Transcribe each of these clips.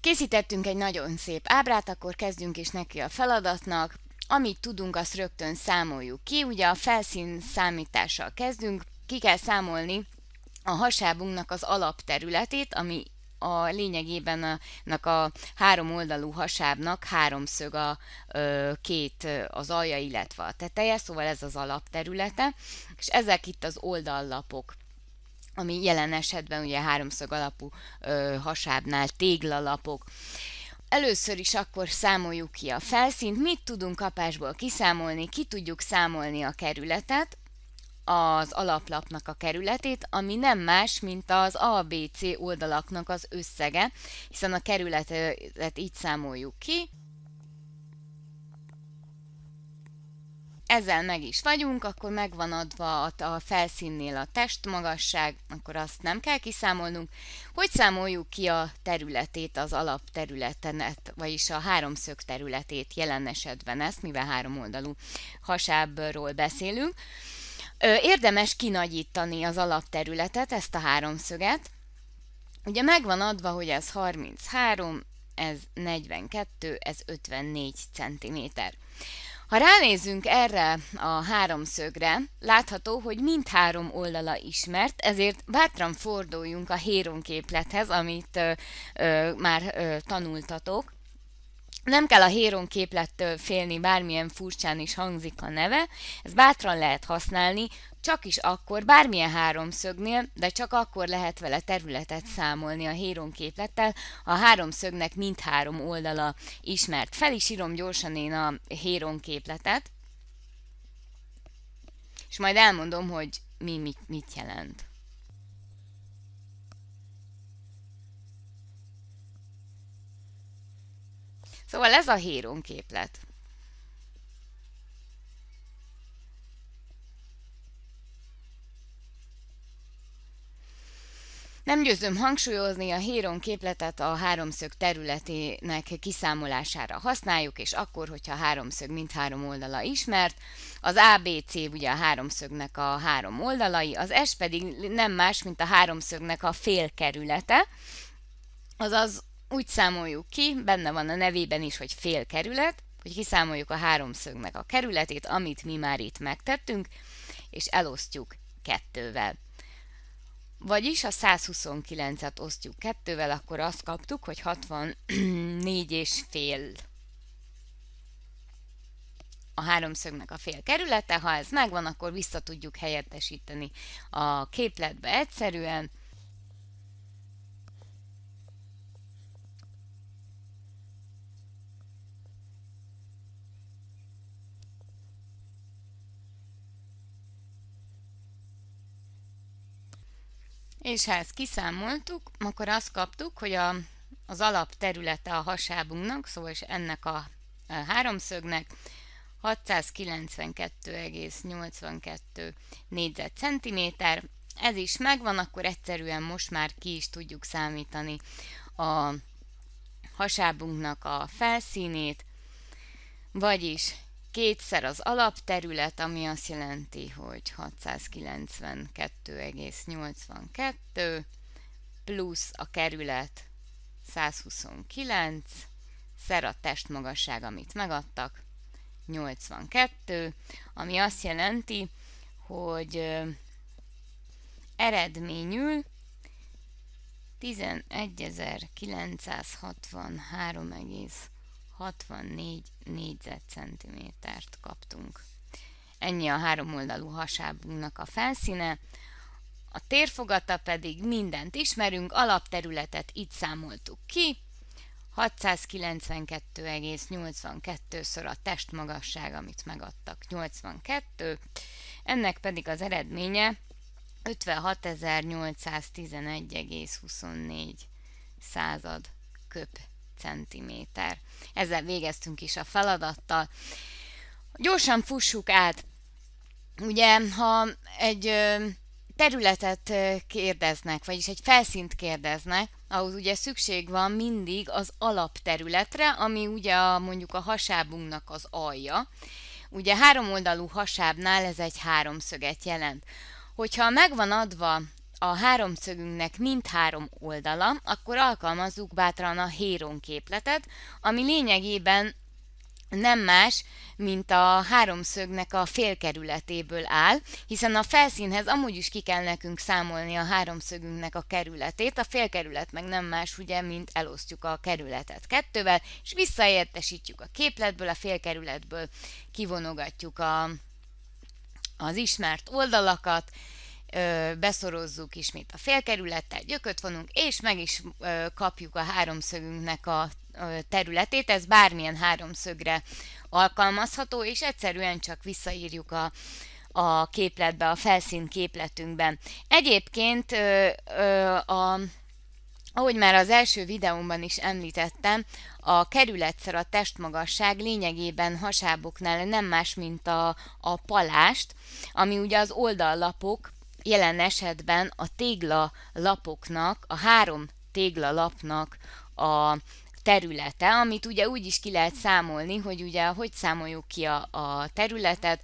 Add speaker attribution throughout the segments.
Speaker 1: Készítettünk egy nagyon szép ábrát, akkor kezdjünk is neki a feladatnak. Amit tudunk, azt rögtön számoljuk ki. Ugye a felszín számítással kezdünk, ki kell számolni a hasábunknak az alapterületét, ami a lényegében nak a három oldalú hasábnak háromszög a ö, két az alja, illetve a teteje, szóval ez az alapterülete, és ezek itt az oldallapok ami jelen esetben ugye háromszög alapú ö, hasábnál téglalapok. Először is akkor számoljuk ki a felszínt, mit tudunk kapásból kiszámolni, ki tudjuk számolni a kerületet, az alaplapnak a kerületét, ami nem más, mint az ABC oldalaknak az összege, hiszen a kerületet így számoljuk ki. ezzel meg is vagyunk, akkor megvan adva a, felszínnél a testmagasság, akkor azt nem kell kiszámolnunk. Hogy számoljuk ki a területét, az alapterületenet, vagyis a háromszög területét jelen esetben ezt, mivel háromoldalú hasábról beszélünk. Érdemes kinagyítani az alapterületet, ezt a háromszöget. Ugye megvan adva, hogy ez 33, ez 42, ez 54 centiméter. Ha ránézünk erre a háromszögre, látható, hogy mindhárom oldala ismert, ezért bátran forduljunk a Héron képlethez, amit ö, ö, már ö, tanultatok. Nem kell a héron képlettől félni, bármilyen furcsán is hangzik a neve, ezt bátran lehet használni, csak is akkor, bármilyen háromszögnél, de csak akkor lehet vele területet számolni a héron képlettel, a háromszögnek mindhárom oldala ismert. Fel is írom gyorsan én a héron képletet, és majd elmondom, hogy mi mit, mit jelent. Szóval ez a héron képlet. Nem győzöm hangsúlyozni, a héron képletet a háromszög területének kiszámolására használjuk, és akkor, hogyha a háromszög mindhárom oldala ismert, az ABC ugye a háromszögnek a három oldalai, az S pedig nem más, mint a háromszögnek a félkerülete, azaz úgy számoljuk ki, benne van a nevében is, hogy félkerület, hogy kiszámoljuk a háromszögnek a kerületét, amit mi már itt megtettünk, és elosztjuk kettővel. Vagyis a 129-et osztjuk kettővel, akkor azt kaptuk, hogy 64 és fél a háromszögnek a fél kerülete. Ha ez megvan, akkor vissza tudjuk helyettesíteni a képletbe egyszerűen. És ha ezt kiszámoltuk, akkor azt kaptuk, hogy a, az alapterülete a hasábunknak, szóval és ennek a, a háromszögnek 692,82 négyzetcentiméter. Ez is megvan, akkor egyszerűen most már ki is tudjuk számítani a hasábunknak a felszínét, vagyis kétszer az alapterület, ami azt jelenti, hogy 692,82 plusz a kerület 129, szer a testmagasság, amit megadtak, 82, ami azt jelenti, hogy eredményül 11.963, 64 négyzetcentimétert kaptunk. Ennyi a háromoldalú hasábunknak a felszíne, a térfogata pedig mindent ismerünk, alapterületet itt számoltuk ki, 69282 szor a testmagasság, amit megadtak 82, ennek pedig az eredménye 56.811,24 század köp cm. Ezzel végeztünk is a feladattal. Gyorsan fussuk át. Ugye, ha egy területet kérdeznek, vagyis egy felszínt kérdeznek, ahhoz ugye szükség van mindig az alapterületre, ami ugye a, mondjuk a hasábunknak az alja. Ugye háromoldalú hasábnál ez egy háromszöget jelent. Hogyha megvan adva a háromszögünknek mindhárom oldala, akkor alkalmazzuk bátran a héron képletet, ami lényegében nem más, mint a háromszögnek a félkerületéből áll, hiszen a felszínhez amúgy is ki kell nekünk számolni a háromszögünknek a kerületét, a félkerület meg nem más, ugye, mint elosztjuk a kerületet kettővel, és visszaértesítjük a képletből, a félkerületből kivonogatjuk a, az ismert oldalakat, ö, beszorozzuk ismét a félkerülettel, gyököt vonunk, és meg is ö, kapjuk a háromszögünknek a ö, területét, ez bármilyen háromszögre alkalmazható, és egyszerűen csak visszaírjuk a, a képletbe, a felszín képletünkben. Egyébként ö, ö, a ahogy már az első videómban is említettem, a kerületszer a testmagasság lényegében hasáboknál nem más, mint a, a palást, ami ugye az oldallapok jelen esetben a tégla lapoknak, a három tégla lapnak a területe, amit ugye úgy is ki lehet számolni, hogy ugye hogy számoljuk ki a, a területet,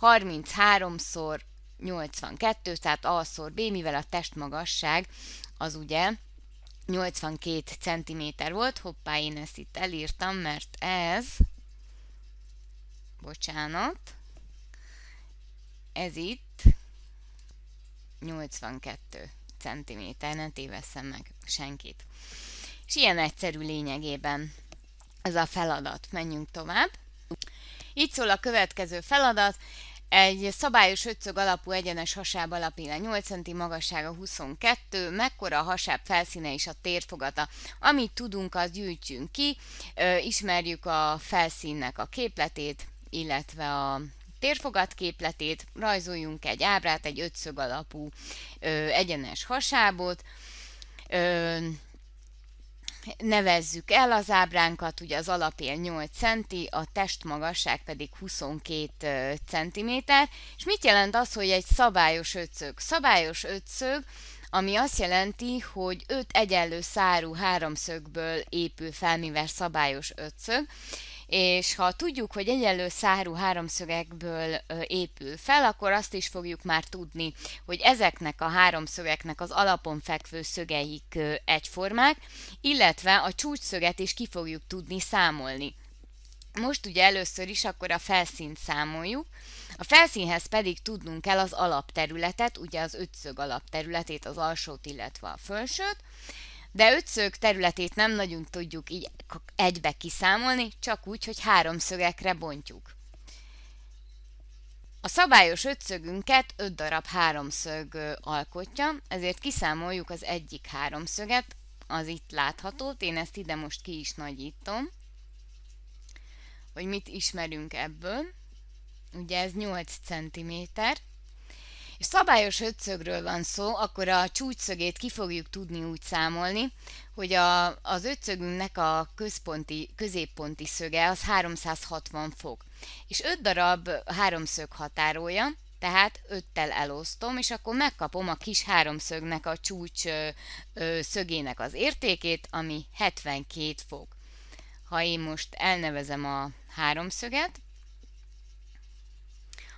Speaker 1: 33-szor 82, tehát A-szor B, mivel a testmagasság az ugye 82 cm volt, hoppá, én ezt itt elírtam, mert ez, bocsánat, ez itt 82 cm, ne tévesszem meg senkit. És ilyen egyszerű lényegében ez a feladat. Menjünk tovább. Így szól a következő feladat. Egy szabályos ötszög alapú egyenes hasáb alapéle 8 cm magassága 22, mekkora a hasáb felszíne és a térfogata. Amit tudunk, az gyűjtjünk ki, ismerjük a felszínnek a képletét, illetve a térfogat képletét, rajzoljunk egy ábrát, egy ötszög alapú ö, egyenes hasábot, ö, nevezzük el az ábránkat, ugye az alapél 8 centi, a testmagasság pedig 22 cm, és mit jelent az, hogy egy szabályos ötszög? Szabályos ötszög, ami azt jelenti, hogy öt egyenlő szárú háromszögből épül fel, mivel szabályos ötszög, és ha tudjuk, hogy egyenlő szárú háromszögekből épül fel, akkor azt is fogjuk már tudni, hogy ezeknek a háromszögeknek az alapon fekvő szögeik egyformák, illetve a csúcsszöget is ki fogjuk tudni számolni. Most ugye először is akkor a felszínt számoljuk, a felszínhez pedig tudnunk kell az alapterületet, ugye az ötszög alapterületét, az alsót, illetve a fölsőt, de ötszög területét nem nagyon tudjuk így egybe kiszámolni, csak úgy, hogy háromszögekre bontjuk. A szabályos ötszögünket öt darab háromszög alkotja, ezért kiszámoljuk az egyik háromszöget, az itt láthatót, én ezt ide most ki is nagyítom, hogy mit ismerünk ebből. Ugye ez 8 cm, és szabályos ötszögről van szó, akkor a csúcsszögét ki fogjuk tudni úgy számolni, hogy a, az ötszögünknek a központi, középponti szöge az 360 fok. És öt darab háromszög határolja, tehát öttel elosztom, és akkor megkapom a kis háromszögnek a csúcs szögének az értékét, ami 72 fok. Ha én most elnevezem a háromszöget,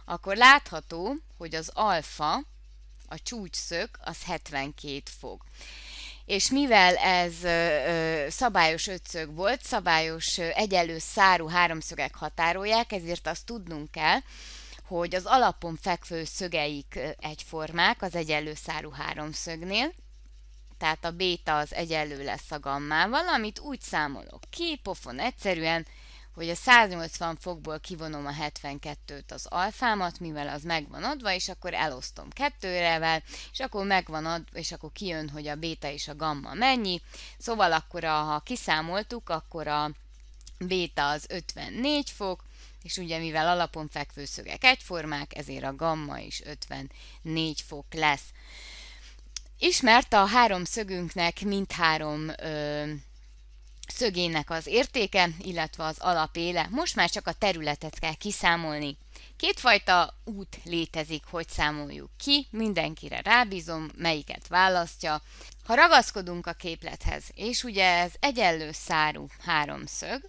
Speaker 1: akkor látható, hogy az alfa, a csúcsszög, az 72 fok. És mivel ez szabályos ötszög volt, szabályos egyelő száru háromszögek határolják, ezért azt tudnunk kell, hogy az alapon fekvő szögeik egyformák az egyenlő száru háromszögnél, tehát a béta az egyenlő lesz a gammával, amit úgy számolok ki, pofon egyszerűen hogy a 180 fokból kivonom a 72-t az alfámat, mivel az megvan adva, és akkor elosztom kettőrevel, és akkor megvan adva, és akkor kijön, hogy a béta és a gamma mennyi. Szóval akkor, a, ha kiszámoltuk, akkor a béta az 54 fok, és ugye mivel alapon fekvő szögek egyformák, ezért a gamma is 54 fok lesz. Ismert a három szögünknek, mindhárom ö, szögének az értéke, illetve az alapéle. Most már csak a területet kell kiszámolni. Kétfajta út létezik, hogy számoljuk ki, mindenkire rábízom, melyiket választja. Ha ragaszkodunk a képlethez, és ugye ez egyenlő szárú háromszög,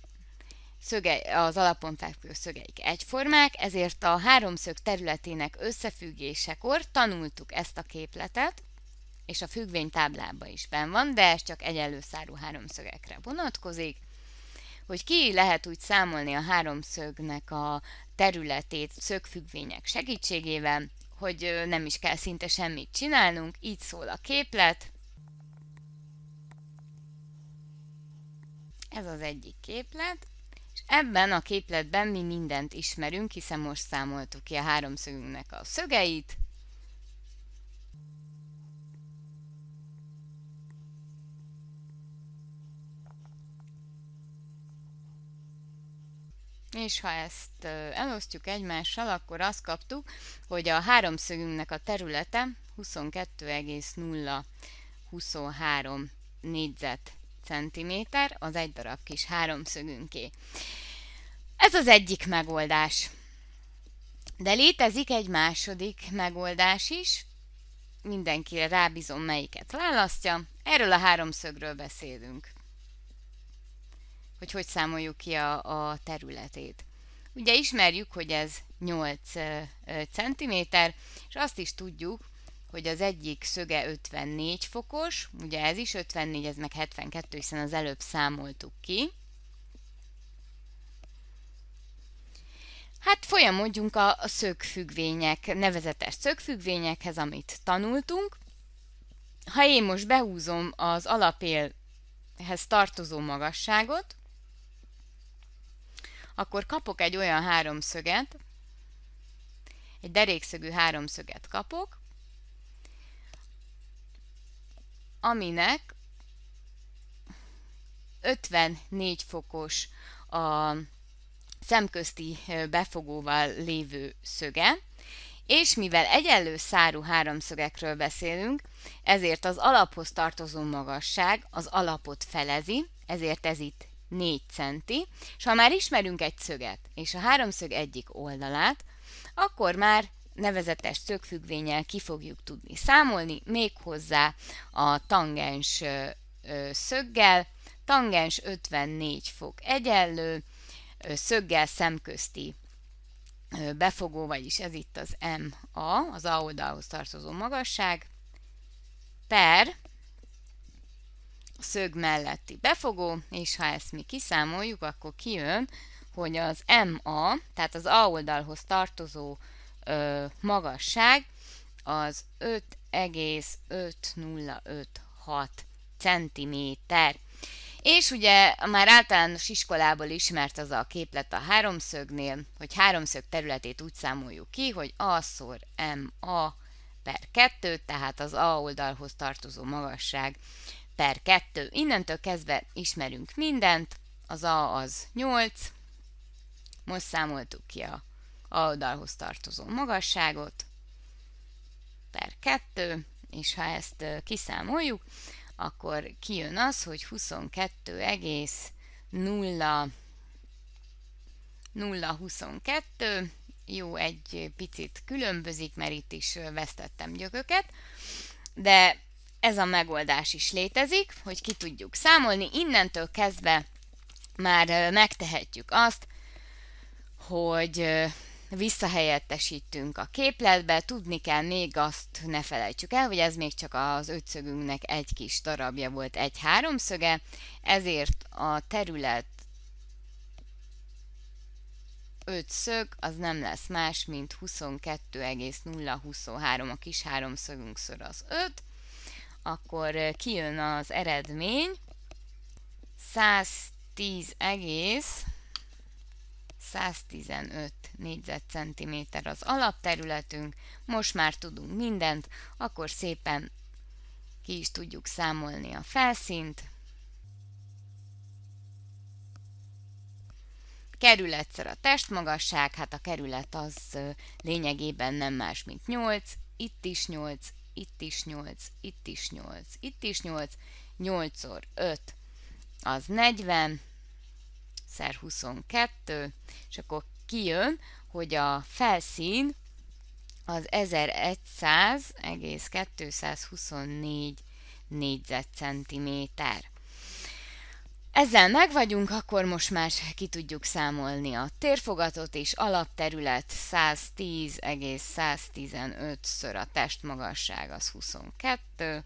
Speaker 1: szöge, az alapon fekvő szögeik egyformák, ezért a háromszög területének összefüggésekor tanultuk ezt a képletet, és a függvény táblába is ben van, de ez csak egyenlő szárú háromszögekre vonatkozik, hogy ki lehet úgy számolni a háromszögnek a területét szögfüggvények segítségével, hogy nem is kell szinte semmit csinálnunk, így szól a képlet. Ez az egyik képlet, és ebben a képletben mi mindent ismerünk, hiszen most számoltuk ki a háromszögünknek a szögeit, és ha ezt elosztjuk egymással, akkor azt kaptuk, hogy a háromszögünknek a területe 22,023 négyzet centiméter, az egy darab kis háromszögünké. Ez az egyik megoldás. De létezik egy második megoldás is, mindenkire rábízom, melyiket választja. Erről a háromszögről beszélünk hogy hogy számoljuk ki a, a területét. Ugye ismerjük, hogy ez 8 cm, és azt is tudjuk, hogy az egyik szöge 54 fokos, ugye ez is 54, ez meg 72, hiszen az előbb számoltuk ki. Hát folyamodjunk a szögfüggvények, nevezetes szögfüggvényekhez, amit tanultunk. Ha én most behúzom az alapélhez tartozó magasságot, akkor kapok egy olyan háromszöget, egy derékszögű háromszöget kapok, aminek 54 fokos a szemközti befogóval lévő szöge, és mivel egyenlő szárú háromszögekről beszélünk, ezért az alaphoz tartozó magasság az alapot felezi, ezért ez itt 4 centi, és ha már ismerünk egy szöget, és a háromszög egyik oldalát, akkor már nevezetes szögfüggvényel ki fogjuk tudni számolni, méghozzá a tangens szöggel, tangens 54 fok egyenlő, szöggel szemközti befogó, vagyis ez itt az MA, az A oldalhoz tartozó magasság, per szög melletti befogó, és ha ezt mi kiszámoljuk, akkor kijön, hogy az MA, tehát az A oldalhoz tartozó ö, magasság az 5,5056 centiméter. És ugye már általános iskolából ismert az a képlet a háromszögnél, hogy háromszög területét úgy számoljuk ki, hogy A-szor MA per 2, tehát az A oldalhoz tartozó magasság per 2. Innentől kezdve ismerünk mindent, az A az 8, most számoltuk ki a A oldalhoz tartozó magasságot, per 2, és ha ezt kiszámoljuk, akkor kijön az, hogy 22,0 0,22, jó, egy picit különbözik, mert itt is vesztettem gyököket, de ez a megoldás is létezik, hogy ki tudjuk számolni. Innentől kezdve már megtehetjük azt, hogy visszahelyettesítünk a képletbe, tudni kell még azt, ne felejtsük el, hogy ez még csak az ötszögünknek egy kis darabja volt, egy háromszöge, ezért a terület ötszög az nem lesz más, mint 22,023, a kis háromszögünk szor az 5, akkor kijön az eredmény. 110 egész 115 négyzetcentiméter az alapterületünk, most már tudunk mindent, akkor szépen ki is tudjuk számolni a felszínt. Kerületszer a testmagasság, hát a kerület az lényegében nem más, mint 8, itt is 8, itt is 8, itt is 8, itt is 8, 8-szor 5, az 40, szer 22, és akkor kijön, hogy a felszín az 1100,224 négyzetcentiméter. Ezzel meg vagyunk, akkor most már ki tudjuk számolni a térfogatot és alapterület 110,115-ször a testmagasság az 22,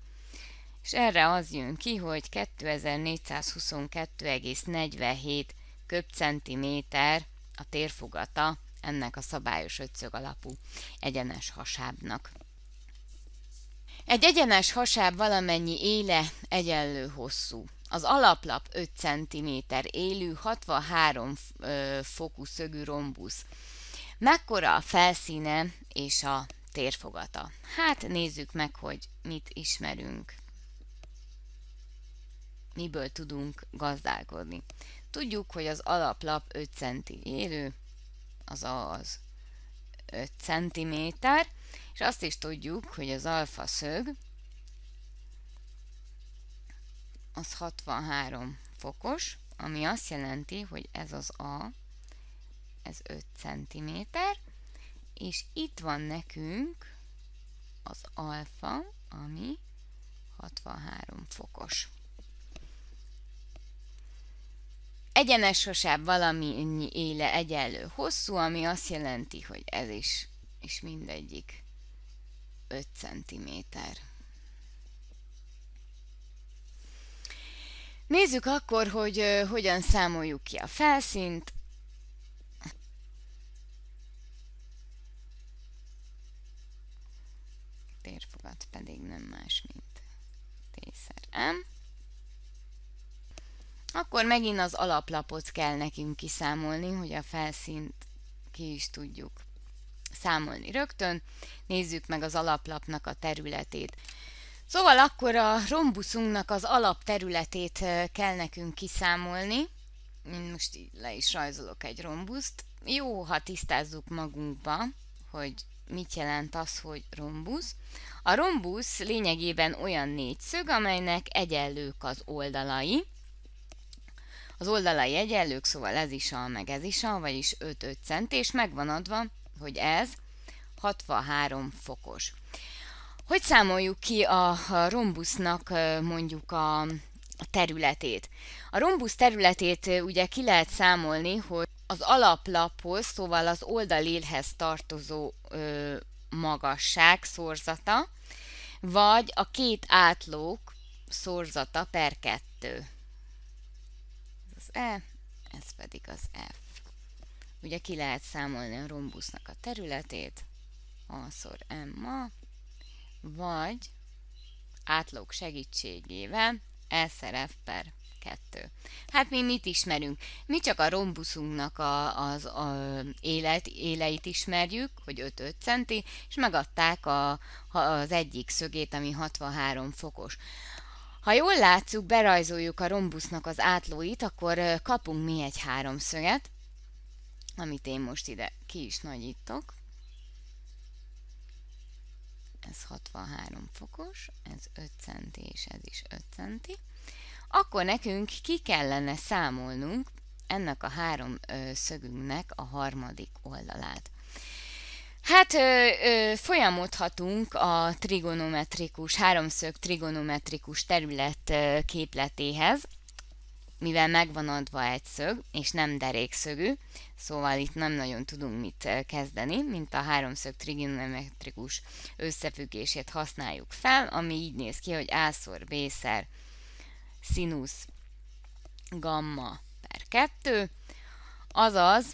Speaker 1: és erre az jön ki, hogy 2422,47 köbcentiméter a térfogata ennek a szabályos ötszög alapú egyenes hasábnak. Egy egyenes hasáb valamennyi éle egyenlő hosszú. Az alaplap 5 cm élű 63 fokú szögű rombusz. Mekkora a felszíne és a térfogata? Hát nézzük meg, hogy mit ismerünk. Miből tudunk gazdálkodni. Tudjuk, hogy az alaplap 5 cm élő, azaz 5 cm, és azt is tudjuk, hogy az alfa szög az 63 fokos, ami azt jelenti, hogy ez az A, ez 5 cm, és itt van nekünk az alfa, ami 63 fokos. Egyenes sosább valami éle egyenlő hosszú, ami azt jelenti, hogy ez is, és mindegyik 5 cm. Nézzük akkor, hogy uh, hogyan számoljuk ki a felszínt. Térfogat pedig nem más, mint t M. Akkor megint az alaplapot kell nekünk kiszámolni, hogy a felszínt ki is tudjuk számolni rögtön. Nézzük meg az alaplapnak a területét. Szóval akkor a rombuszunknak az alapterületét kell nekünk kiszámolni. Én most így le is rajzolok egy rombuszt. Jó, ha tisztázzuk magunkba, hogy mit jelent az, hogy rombusz. A rombusz lényegében olyan négyszög, amelynek egyenlők az oldalai. Az oldalai egyenlők, szóval ez is a, meg ez is a, vagyis 5-5 cent, és megvan adva, hogy ez 63 fokos. Hogy számoljuk ki a rombusznak mondjuk a területét? A rombusz területét ugye ki lehet számolni, hogy az alaplaphoz, szóval az oldalélhez tartozó magasság szorzata, vagy a két átlók szorzata per kettő. Ez az E, ez pedig az F. Ugye ki lehet számolni a rombusznak a területét, A szor M ma, vagy átlók segítségével SRF per 2. Hát mi mit ismerünk? Mi csak a rombuszunknak a, az a élet, éleit ismerjük, hogy 5-5 centi, és megadták a, az egyik szögét, ami 63 fokos. Ha jól látjuk, berajzoljuk a rombusznak az átlóit, akkor kapunk mi egy háromszöget, amit én most ide ki is nagyítok ez 63 fokos, ez 5 centi, és ez is 5 centi. Akkor nekünk ki kellene számolnunk ennek a három szögünknek a harmadik oldalát. Hát ö, ö, folyamodhatunk a trigonometrikus, háromszög trigonometrikus terület ö, képletéhez, mivel megvan adva egy szög, és nem derékszögű, szóval itt nem nagyon tudunk mit eh, kezdeni, mint a háromszög trigonometrikus összefüggését használjuk fel, ami így néz ki, hogy ászor vészer, színusz gamma per 2, azaz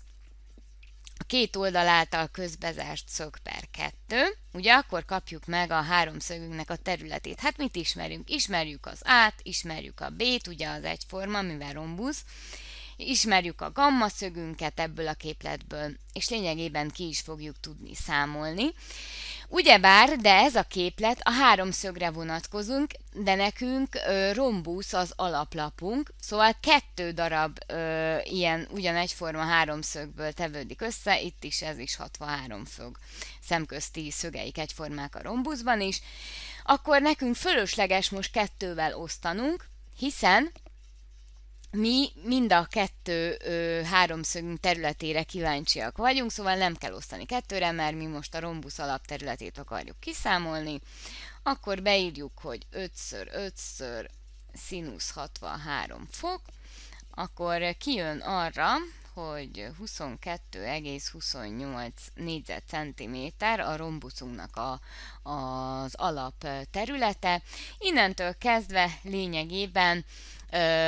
Speaker 1: a két oldal által közbezárt szög per 2, ugye akkor kapjuk meg a háromszögünknek a területét. Hát mit ismerünk? Ismerjük az át, ismerjük a B-t, ugye az egyforma, mivel rombusz, ismerjük a gamma szögünket ebből a képletből, és lényegében ki is fogjuk tudni számolni. Ugyebár, de ez a képlet a háromszögre vonatkozunk, de nekünk ö, rombusz az alaplapunk, szóval kettő darab ö, ilyen ugyanegyforma háromszögből tevődik össze, itt is ez is 63 szög. Szemközti szögeik egyformák a rombuszban is. Akkor nekünk fölösleges most kettővel osztanunk, hiszen mi mind a kettő ö, háromszögünk területére kíváncsiak vagyunk, szóval nem kell osztani kettőre, mert mi most a rombusz alapterületét akarjuk kiszámolni. Akkor beírjuk, hogy 5-ször 5-ször színusz 63 fok, akkor kijön arra, hogy 22,28 négyzetcentiméter a rombuszunknak a, az alap területe. Innentől kezdve lényegében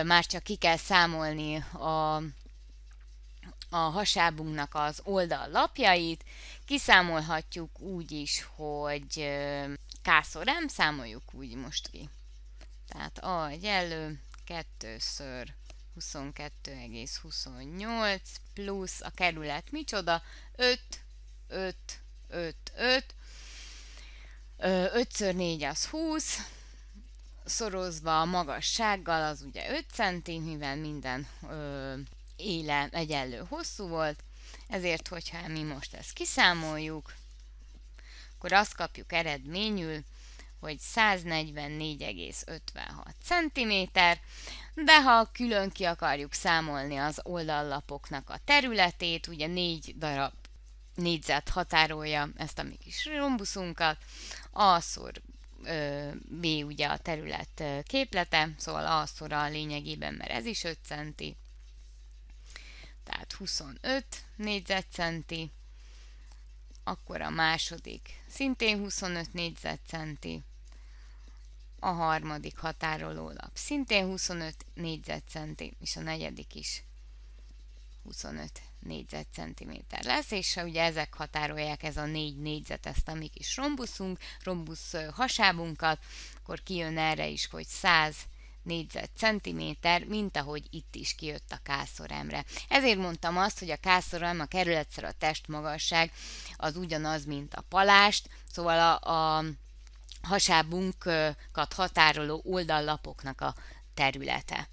Speaker 1: már csak ki kell számolni a, a hasábunknak az oldal lapjait, kiszámolhatjuk úgy is, hogy kászorem, számoljuk úgy most ki. Tehát a egyenlő 2-ször 22,28 plusz a kerület micsoda? 5, 5, 5, 5. 5 x 4 az 20, szorozva a magassággal, az ugye 5 centi, mivel minden ö, éle egyenlő hosszú volt, ezért, hogyha mi most ezt kiszámoljuk, akkor azt kapjuk eredményül, hogy 144,56 cm, de ha külön ki akarjuk számolni az oldallapoknak a területét, ugye négy darab négyzet határolja ezt a mi kis rombuszunkat, a szor B ugye a terület képlete, szóval a szóra a lényegében, mert ez is 5 centi, tehát 25 négyzetcenti, akkor a második szintén 25 négyzetcenti, a harmadik határolólap szintén 25 négyzetcenti, és a negyedik is 25 négyzetcentiméter lesz, és ugye ezek határolják ez a négy négyzet, ezt a mi kis rombuszunk, rombusz hasábunkat, akkor kijön erre is, hogy 100 négyzetcentiméter, mint ahogy itt is kijött a kászoremre. Ezért mondtam azt, hogy a kászorem, a kerületszer a testmagasság az ugyanaz, mint a palást, szóval a, a hasábunkat határoló oldallapoknak a területe.